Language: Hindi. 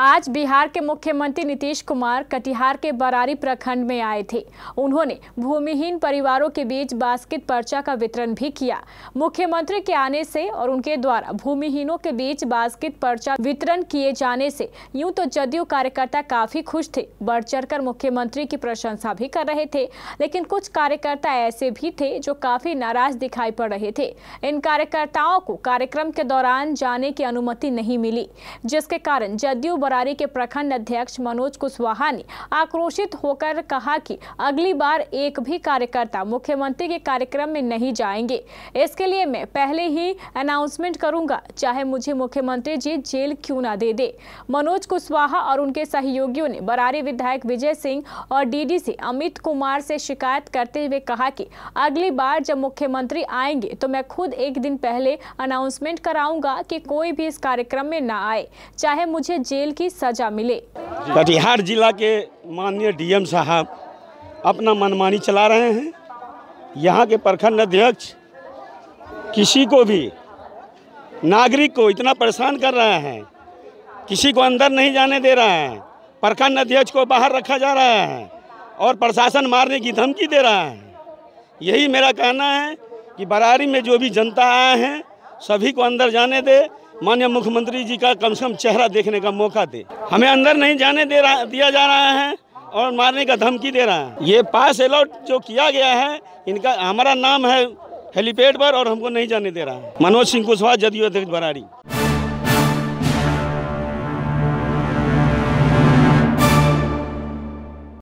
आज बिहार के मुख्यमंत्री नीतीश कुमार कटिहार के बरारी प्रखंड में आए थे उन्होंने भूमिहीन परिवारों के बीच बास्केट पर्चा का वितरण भी किया मुख्यमंत्री के आने से और उनके द्वारा भूमिहीनों के बीच बास्केट पर्चा वितरण किए जाने से यूं तो जदयू कार्यकर्ता काफी खुश थे बढ़ चढ़ मुख्यमंत्री की प्रशंसा भी कर रहे थे लेकिन कुछ कार्यकर्ता ऐसे भी थे जो काफी नाराज दिखाई पड़ रहे थे इन कार्यकर्ताओं को कार्यक्रम के दौरान जाने की अनुमति नहीं मिली जिसके कारण जदयू बरारी के प्रखंड अध्यक्ष मनोज कुशवाहा ने आक्रोशित होकर कहा कि अगली बार एक भी कार्यकर्ता मुख्यमंत्री के कार्यक्रम में नहीं जाएंगे इसके लिए मैं पहले ही अनाउंसमेंट करूंगा चाहे मुझे मुख्यमंत्री जी जेल क्यों ना दे दे मनोज कुशवाहा और उनके सहयोगियों ने बरारी विधायक विजय सिंह और डी अमित कुमार से शिकायत करते हुए कहा कि अगली बार जब मुख्यमंत्री आएंगे तो मैं खुद एक दिन पहले अनाउंसमेंट कराऊंगा कि कोई भी इस कार्यक्रम में ना आए चाहे मुझे जेल की सजा मिले कटिहार जिला के माननीय डीएम साहब अपना मनमानी चला रहे हैं यहाँ के प्रखंड अध्यक्ष किसी को भी नागरिक को इतना परेशान कर रहे हैं किसी को अंदर नहीं जाने दे रहे हैं प्रखंड अध्यक्ष को बाहर रखा जा रहा है और प्रशासन मारने की धमकी दे रहा है यही मेरा कहना है कि बरारी में जो भी जनता आए हैं सभी को अंदर जाने दे माननीय मुख्यमंत्री जी का कम से कम चेहरा देखने का मौका दे हमें अंदर नहीं जाने दे रहा दिया जा रहा है और मारने का धमकी दे रहा है ये पास अलाउट जो किया गया है इनका हमारा नाम है हेलीपैड पर और हमको नहीं जाने दे रहा है मनोज सिंह कुशवाहा जदयू अध्यक्ष बरारी